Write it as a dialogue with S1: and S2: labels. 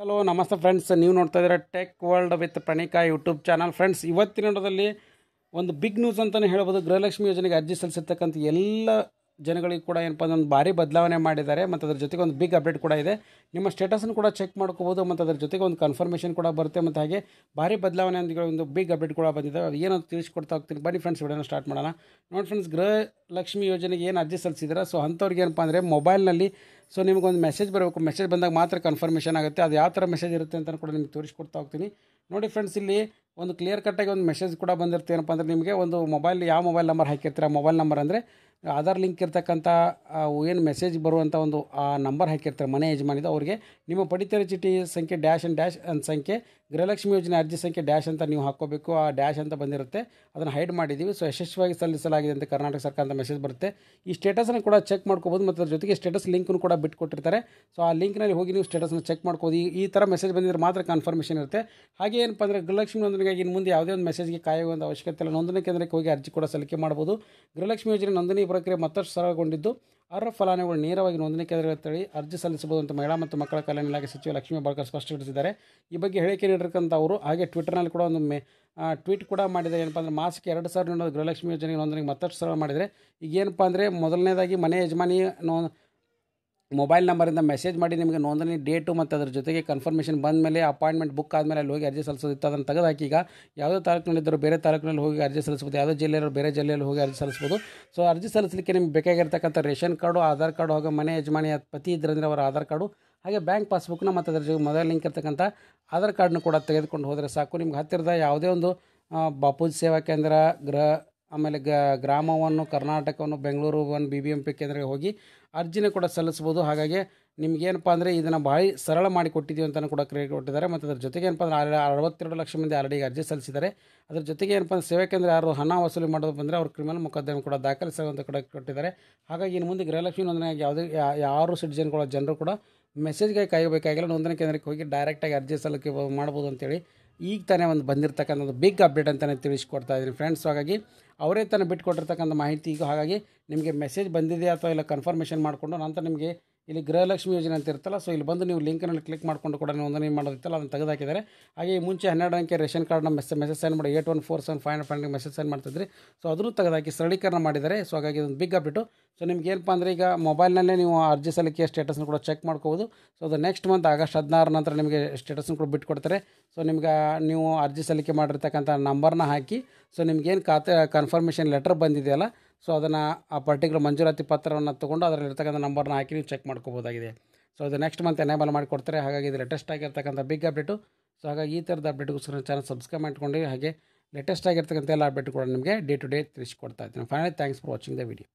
S1: hello ನಮಸ್ತೆ friends ನೀವು ನೋಡ್ತಾ ಇದ್ದೀರಾ tech world with Pranika YouTube channel friends ಇವತ್ತಿನ ದಿನದಲ್ಲಿ ಒಂದು ಬಿಗ್ ನ್ಯೂಸ್ ಅಂತಲೇ ಹೇಳ್ಬೋದು ಗೃಹಲಕ್ಷ್ಮಿ ಯೋಜನೆಗೆ ಅರ್ಜಿ ಸಲ್ಲಿಸಿರ್ತಕ್ಕಂಥ ಎಲ್ಲ ಜನಗಳಿಗೆ ಕೂಡ ಏನಪ್ಪ ಒಂದು ಭಾರಿ ಬದಲಾವಣೆ ಮಾಡಿದ್ದಾರೆ ಮತ್ತು ಅದ್ರ ಜೊತೆಗೆ ಒಂದು ಬಿಗ್ ಅಪ್ಡೇಟ್ ಕೂಡ ಇದೆ ನಿಮ್ಮ ಸ್ಟೇಟಸನ್ನು ಕೂಡ ಚೆಕ್ ಮಾಡ್ಕೋಬೋದು ಮತ್ತು ಅದ್ರ ಜೊತೆಗೆ ಒಂದು ಕನ್ಫರ್ಮೇಷನ್ ಕೂಡ ಬರುತ್ತೆ ಮತ್ತು ಹಾಗೆ ಭಾರಿ ಬದಲಾವಣೆ ಅಂತ ಒಂದು ಬಿಗ್ ಅಪ್ಡೇಟ್ ಕೂಡ ಬಂದಿದೆ ಅದು ಏನೋ ತಿಳಿಸ್ಕೊಡ್ತಾ ಹೋಗ್ತೀನಿ ಬನ್ನಿ ಫ್ರೆಂಡ್ಸ್ ವಿಡಿಯೋನ ಸ್ಟಾರ್ಟ್ ಮಾಡೋಣ ನೋಡಿ ಫ್ರೆಂಡ್ಸ್ ಗೃಹ ಲಕ್ಷ್ಮಿ ಯೋಜನೆಗೆ ಏನು ಅರ್ಜಿ ಸಲ್ಲಿಸಿದ್ರೆ ಸೊ ಅಂಥವ್ರಿಗೆ ಏನಪ್ಪ ಅಂದರೆ ಮೊಬೈಲ್ನಲ್ಲಿ ಸೊ ನಿಮಗೊಂದು ಮೆಸೇಜ್ ಬರಬೇಕು ಮೆಸೇಜ್ ಬಂದಾಗ ಮಾತ್ರ ಕನ್ಫರ್ಮೇಷನ್ ಆಗುತ್ತೆ ಅದು ಯಾವ ಥರ ಮೆಸೇಜ್ ಇರುತ್ತೆ ಅಂತ ಕೂಡ ನಿಮ್ಗೆ ತೋರಿಸ್ಕೊಡ್ತಾ ಹೋಗ್ತೀನಿ ನೋಡಿ ಫ್ರೆಂಡ್ಸ್ ಇಲ್ಲಿ ಒಂದು ಕ್ಲಿಯರ್ ಕಟ್ಟಾಗಿ ಒಂದು ಮೆಸೇಜ್ ಕೂಡ ಬಂದಿರುತ್ತೆ ಏನಪ್ಪ ಅಂದರೆ ನಿಮಗೆ ಒಂದು ಮೊಬೈಲ್ ಯಾವ ಮೊಬೈಲ್ ನಂಬರ್ ಹಾಕಿರ್ತೀರ ಮೊಬೈಲ್ ನಂಬರ್ ಅಂದರೆ ಆಧಾರ್ ಲಿಂಕ್ ಇರ್ತಕ್ಕಂಥ ಏನು ಮೆಸೇಜ್ ಬರುವಂಥ ಒಂದು ಆ ನಂಬರ್ ಹಾಕಿರ್ತಾರೆ ಮನೆ ಯಜಮಾನಿದ ಅವರಿಗೆ ನಿಮ್ಮ ಪಡಿತರ ಚೀಟಿ ಸಂಖ್ಯೆ ಡ್ಯಾಶ್ ಆ್ಯಂಡ್ ಡ್ಯಾಶ್ ಅಂತ ಸಂಖ್ಯೆ ಗೃಹಲಕ್ಷ್ಮಿ ಯೋಜನೆ ಅರ್ಜಿ ಸಂಖ್ಯೆ ಡ್ಯಾಶ್ ಅಂತ ನೀವು ಹಾಕೋಬೇಕು ಆ ಡ್ಯಾಶ್ ಅಂತ ಬಂದಿರುತ್ತೆ ಅದನ್ನು ಹೈಡ್ ಮಾಡಿದ್ದೀವಿ ಸೊ ಯಶಸ್ವಿಯಾಗಿ ಸಲ್ಲಿಸಲಾಗಿದೆ ಅಂತ ಕರ್ನಾಟಕ ಸರ್ಕಾರ ಅಂತ ಮೆಸೇಜ್ ಬರುತ್ತೆ ಈ ಸ್ಟೇಟಸನ್ನು ಕೂಡ ಚೆಕ್ ಮಾಡ್ಕೋಬೋದು ಮತ್ತು ಅದರ ಜೊತೆಗೆ ಸ್ಟೇಟಸ್ ಲಿಂಕನ್ನು ಕೂಡ ಬಿಟ್ಕೊಟ್ಟಿರ್ತಾರೆ ಸೊ ಆ ಲಿಂಕ್ನಲ್ಲಿ ಹೋಗಿ ನೀವು ಸ್ಟೇಟಸ್ನ ಚೆಕ್ ಮಾಡ್ಕೋದು ಈ ಥರ ಮೆಸೇಜ್ ಬಂದಿದ್ರೆ ಮಾತ್ರ ಕನ್ಫರ್ಮೇಷನ್ ಇರುತ್ತೆ ಹಾಗೆ ಏನಪ್ಪ ಅಂದರೆ ಗೃಹಲಕ್ಷ್ಮಿ ನೋಂದಣಿಗಾಗಿ ಇನ್ನು ಮುಂದೆ ಯಾವುದೇ ಒಂದು ಮೆಸೇಜ್ಗೆ ಕಾಯುವಂಥ ಅವಶ್ಯಕತೆ ಇಲ್ಲ ನೋಂದಣಿ ಕೇಂದ್ರಕ್ಕೆ ಹೋಗಿ ಅರ್ಜಿ ಕೂಡ ಸಲ್ಲಿಕೆ ಮಾಡ್ಬೋದು ಗೃಹಲಕ್ಷ್ಮಿ ಯೋಜನೆ ನೋಂದಣಿ ಪ್ರಕ್ರಿಯೆ ಮತ್ತಷ್ಟು ಸರಳಗೊಂಡಿದ್ದು ಅರ್ಹ ಫಲಾನುಭವಿಗಳು ನೇರವಾಗಿ ನೋಂದಣಿ ಕೇಂದ್ರಗಳ ತಳಿ ಅರ್ಜಿ ಸಲ್ಲಿಸಬಹುದು ಅಂತ ಮಹಿಳಾ ಮತ್ತು ಮಕ್ಕಳ ಕಲ್ಯಾಣ ಇಲಾಖೆ ಸಚಿವ ಲಕ್ಷ್ಮೀ ಬಾಳ್ಕರ್ ಸ್ಪಷ್ಟಪಡಿಸಿದ್ದಾರೆ ಈ ಬಗ್ಗೆ ಹೇಳಿಕೆ ನೀಡಿರ್ತಕ್ಕಂಥ ಅವರು ಹಾಗೆ ಟ್ವಿಟರ್ನಲ್ಲಿ ಕೂಡ ಒಂದು ಮೆ ಟ್ವೀಟ್ ಕೂಡ ಮಾಡಿದ್ದಾರೆ ಏನಪ್ಪ ಅಂದರೆ ಮಾಸಕ್ಕೆ ಎರಡು ಸಾವಿರ ಗೃಹಲಕ್ಷ್ಮಿ ಯೋಜನೆಗೆ ನೋಂದಣಿಗೆ ಮತ್ತಷ್ಟು ಸರಳ ಮಾಡಿದರೆ ಈಗೇನಪ್ಪ ಅಂದರೆ ಮೊದಲನೇದಾಗಿ ಮನೆ ಯಜಮಾನಿ ನೋ ಮೊಬೈಲ್ ನಂಬರಿಂದ ಮೆಸೇಜ್ ಮಾಡಿ ನಿಮಗೆ ನೋಂದಣಿ ಡೇಟು ಮತ್ತು ಅದ್ರ ಜೊತೆಗೆ ಕನ್ಫರ್ಮೇಷನ್ ಬಂದ ಮೇಲೆ ಅಪಾಯಿಂಟ್ಮೆಂಟ್ ಬುಕ್ ಆದಮೇಲೆ ಅಲ್ಲಿ ಹೋಗಿ ಅರ್ಜಿ ಸಲ್ಲಿಸೋದಿತ್ತು ಅದನ್ನು ತೆಗೆದಾಕಿ ಈಗ ಯಾವುದೇ ತಾಲೂಕಿನಲ್ಲಿದ್ದರೂ ಬೇರೆ ತಾಲೂಕಿನಲ್ಲಿ ಹೋಗಿ ಅರ್ಜಿ ಸಲ್ಲಿಸ್ಬೋದು ಯಾವುದೇ ಜಿಲ್ಲೆಯಲ್ಲಿ ಬೇರೆ ಜಿಲ್ಲೆಯಲ್ಲಿ ಹೋಗಿ ಅರ್ಜಿ ಸಲ್ಲಿಸ್ಬೋದು ಸೊ ಅರ್ಜಿ ಸಲ್ಲಿಸಲಿಕ್ಕೆ ನಿಮ್ಗೆ ಬೇಕಾಗಿರ್ತಕ್ಕಂಥ ರೇಷನ್ ಕಾರ್ಡು ಆಧಾರ್ ಕಾರ್ಡು ಹಾಗೂ ಮನೆ ಯಜಮಾನಿ ಪತಿ ಇದ್ರಂದರೆ ಅವರ ಆಧಾರ್ ಕಾರ್ಡು ಹಾಗೆ ಬ್ಯಾಂಕ್ ಪಾಸ್ಬುಕ್ನ ಮತ್ತು ಅದರ ಜೊತೆಗೆ ಮೊದಲ ಲಿಂಕ್ ಇರ್ತಕ್ಕಂಥ ಆಧಾರ್ ಕಾರ್ಡ್ನ ಕೂಡ ತೆಗೆದುಕೊಂಡು ಹೋದರೆ ಸಾಕು ನಿಮ್ಗೆ ಹತ್ತಿರದ ಯಾವುದೇ ಒಂದು ಬಾಪೂಜಿ ಸೇವಾ ಕೇಂದ್ರ ಗೃಹ ಆಮೇಲೆ ಗ ಗ್ರಾಮವನ್ನು ಕರ್ನಾಟಕವನ್ನು ಬೆಂಗಳೂರು ಒಂದು ಬಿ ಬಿ ಎಂ ಪಿ ಕೇಂದ್ರಕ್ಕೆ ಹೋಗಿ ಅರ್ಜಿನ ಕೂಡ ಸಲ್ಲಿಸ್ಬೋದು ಹಾಗಾಗಿ ನಿಮಗೇನಪ್ಪ ಅಂದರೆ ಇದನ್ನು ಭಾಳ ಸರಳ ಮಾಡಿ ಕೊಟ್ಟಿದ್ದೀವಿ ಅಂತಲೂ ಕೂಡ ಕ್ರೆಡಿಟ್ ಕೊಟ್ಟಿದ್ದಾರೆ ಮತ್ತು ಅದ್ರ ಜೊತೆಗೆ ಏನಪ್ಪ ಅಂದರೆ ಅರವತ್ತೆರಡು ಲಕ್ಷ ಮಂದಿ ಆಲ್ರೆಡಿ ಅರ್ಜಿ ಸಲ್ಲಿಸಿದ್ದಾರೆ ಅದ್ರ ಜೊತೆಗೆ ಏನಪ್ಪ ಅಂದರೆ ಸೇವಾ ಕೇಂದ್ರ ಯಾರು ಹಣ ವಸೂಲಿ ಮಾಡೋದು ಬಂದರೆ ಅವ್ರು ಕ್ರಿಮಿನಲ್ ಮೊಕದ್ದಮೆ ಕೂಡ ದಾಖಲಿಸೋದಂತ ಕೂಡ ಕೊಟ್ಟಿದ್ದಾರೆ ಹಾಗಾಗಿ ಇನ್ನು ಮುಂದೆ ಗೃಹಲಕ್ಷ್ಮಿ ನೋಂದಣಿ ಯಾವುದೇ ಯಾರು ಸಿಟಿಜನ್ಗಳ ಜನರು ಕೂಡ ಮೆಸೇಜ್ಗೆ ಕಾಯಬೇಕಾಗಿಲ್ಲ ನೋಂದಣಿ ಕೇಂದ್ರಕ್ಕೆ ಹೋಗಿ ಡೈರೆಕ್ಟಾಗಿ ಅರ್ಜಿ ಸಲ್ಲಿಕೆ ಮಾಡ್ಬೋದು ಅಂತೇಳಿ ಈಗ ತಾನೇ ಒಂದು ಒಂದು ಬಿಗ್ ಅಪ್ಡೇಟ್ ಅಂತಲೇ ತಿಳಿಸ್ಕೊಡ್ತಾ ಇದ್ದೀನಿ ಫ್ರೆಂಡ್ಸ್ ಹಾಗಾಗಿ ಅವರೇ ತಾನೇ ಬಿಟ್ಟುಕೊಟ್ಟಿರ್ತಕ್ಕಂಥ ಮಾಹಿತಿ ಈಗ ಹಾಗಾಗಿ ನಿಮಗೆ ಮೆಸೇಜ್ ಬಂದಿದೆ ಅಥವಾ ಇಲ್ಲ ಕನ್ಫರ್ಮೇಷನ್ ಮಾಡಿಕೊಂಡು ನಂತರ ನಿಮಗೆ ಇಲ್ಲಿ ಗೃಹಲಕ್ಷ್ಮಿ ಯೋಜನೆ ಅಂತ ಇರ್ತಲ್ಲ ಸೊ ಇಲ್ಲಿ ಬಂದು ನೀವು ಲಿಂಕ್ನಲ್ಲಿ ಕ್ಲಿಕ್ ಮಾಡಿಕೊಂಡು ಕೂಡ ನೀವು ನೋಂದಣಿ ಮಾಡೋದಿತ್ತಲ್ಲ ಅದನ್ನು ತೆಗೆದಾಕಿದ್ದಾರೆ ಹಾಗೆ ಈ ಮುಂಚೆ ಹನ್ನೆರಡು ಅಂಕೆ ರೇಷನ್ ಕಾರ್ಡ್ನ ಮೆಸೇಜ್ ಮೆಸೇಜ್ ಸೆಂಡ್ ಮಾಡಿ eight one four seven five hundred message send ಮಾಡ್ತಿದ್ರಿ ಸೊ ಅದನ್ನು ತೆಗೆದಾಕಿ ಸರಳೀಕರಣ ಮಾಡಿದ್ದಾರೆ ಸೊ ಹಾಗಾಗಿ ಇದೊಂದು ಬಿಗ್ ಅಪ್ಡೇಟು ಸೊ ನಿಮ್ಗೆ ಏನಪ್ಪ ಅಂದರೆ ಈಗ ಮೊಬೈಲ್ನಲ್ಲೇ ನೀವು ಅರ್ಜಿ ಸಲ್ಲಿಕೆಯ ಸ್ಟೇಟಸ್ನ ಕೂಡ ಚೆಕ್ ಮಾಡ್ಕೋಬೋದು ಸೊ ಅದು ನೆಕ್ಸ್ಟ್ ಮಂತ್ ಆಗಸ್ಟ್ ಹದಿನಾರು ನಂತರ ನಿಮಗೆ ಸ್ಟೇಟಸ್ನ ಕೂಡ ಕೊಡ್ತಾರೆ ಸೊ ನಿಮ್ಗೆ ನೀವು ಅರ್ಜಿ ಸಲ್ಲಿಕೆ ಮಾಡಿರ್ತಕ್ಕಂಥ ನಂಬರ್ನ ಹಾಕಿ ಸೊ ನಿಮ್ಗೇನು ಖಾತೆ ಕನ್ಫರ್ಮೇಷನ್ ಲೆಟರ್ ಬಂದಿದೆಯಲ್ಲ ಸೊ ಅದನ್ನು ಆ ಪರ್ಟಿಕ್ಯುಲರ್ ಮಂಜೂರಾತಿ ಪತ್ರವನ್ನು ತೊಗೊಂಡು ಅದರಲ್ಲಿರ್ತಕ್ಕಂಥ ನಂಬರ್ನ ಹಾಕಿ ನೀವು ಚೆಕ್ ಮಾಡ್ಕೋಬೋದಾಗಿದೆ ಸೊ ಅದು ನೆಕ್ಸ್ಟ್ ಮಂತ್ ಎನೇಬಲ್ ಮಾಡಿಕೊಡ್ತಾರೆ ಹಾಗಾಗಿ ಇದು ಲೇಟೆಸ್ಟ್ ಆಗಿರ್ತಕ್ಕಂಥ ಬಿಗ್ ಅಪ್ಡೇಟು ಸೊ ಹಾಗಾಗಿ ಈ ಥರದ ಅಪ್ಡೇಟ್ಗೋಸ್ಕರ ಚಾನಲ್ ಸಬ್ಸ್ಕ್ರೈಬ್ ಮಾಡ್ಕೊಂಡು ಹಾಗೆ ಲೇಟೆಸ್ಟ್ ಆಗಿರ್ತಕ್ಕಂಥ ಎಲ್ಲ ಅಪ್ಡೇಟ್ ಕೂಡ ನಿಮಗೆ ಡೇ ಟು ಡೇ ತಿಳಿಸ್ಕೊಡ್ತಾ ಇದ್ದೀನಿ finally thanks for watching the video